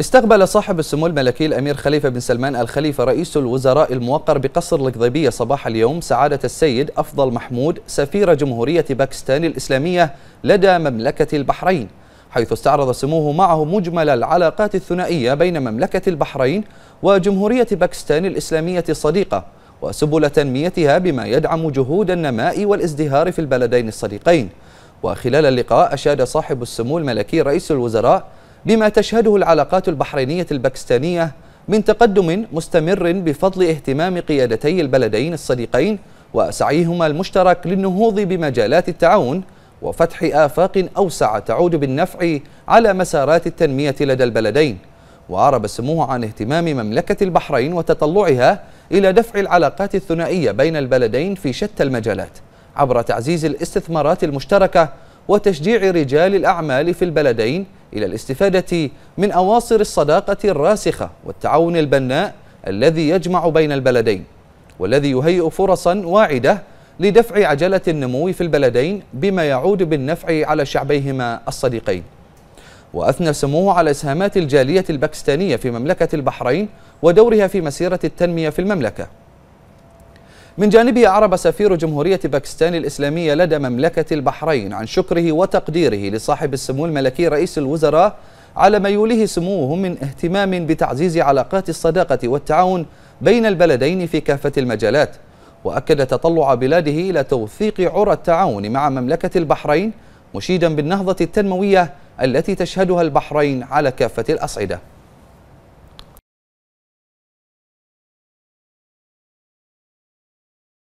استقبل صاحب السمو الملكي الأمير خليفة بن سلمان الخليفة رئيس الوزراء الموقر بقصر القضيبية صباح اليوم سعادة السيد أفضل محمود سفير جمهورية باكستان الإسلامية لدى مملكة البحرين حيث استعرض سموه معه مجمل العلاقات الثنائية بين مملكة البحرين وجمهورية باكستان الإسلامية الصديقة وسبل تنميتها بما يدعم جهود النماء والازدهار في البلدين الصديقين وخلال اللقاء أشاد صاحب السمو الملكي رئيس الوزراء لما تشهده العلاقات البحرينية الباكستانية من تقدم مستمر بفضل اهتمام قيادتي البلدين الصديقين وسعيهما المشترك للنهوض بمجالات التعاون وفتح آفاق أوسع تعود بالنفع على مسارات التنمية لدى البلدين وأعرب سموه عن اهتمام مملكة البحرين وتطلعها إلى دفع العلاقات الثنائية بين البلدين في شتى المجالات عبر تعزيز الاستثمارات المشتركة وتشجيع رجال الأعمال في البلدين إلى الاستفادة من أواصر الصداقة الراسخة والتعاون البناء الذي يجمع بين البلدين والذي يهيئ فرصا واعدة لدفع عجلة النمو في البلدين بما يعود بالنفع على شعبيهما الصديقين وأثنى سموه على إسهامات الجالية الباكستانية في مملكة البحرين ودورها في مسيرة التنمية في المملكة من جانبه أعرب سفير جمهورية باكستان الإسلامية لدى مملكة البحرين عن شكره وتقديره لصاحب السمو الملكي رئيس الوزراء على ما يوليه سموه من اهتمام بتعزيز علاقات الصداقة والتعاون بين البلدين في كافة المجالات وأكد تطلع بلاده إلى توثيق عرى التعاون مع مملكة البحرين مشيدا بالنهضة التنموية التي تشهدها البحرين على كافة الأصعدة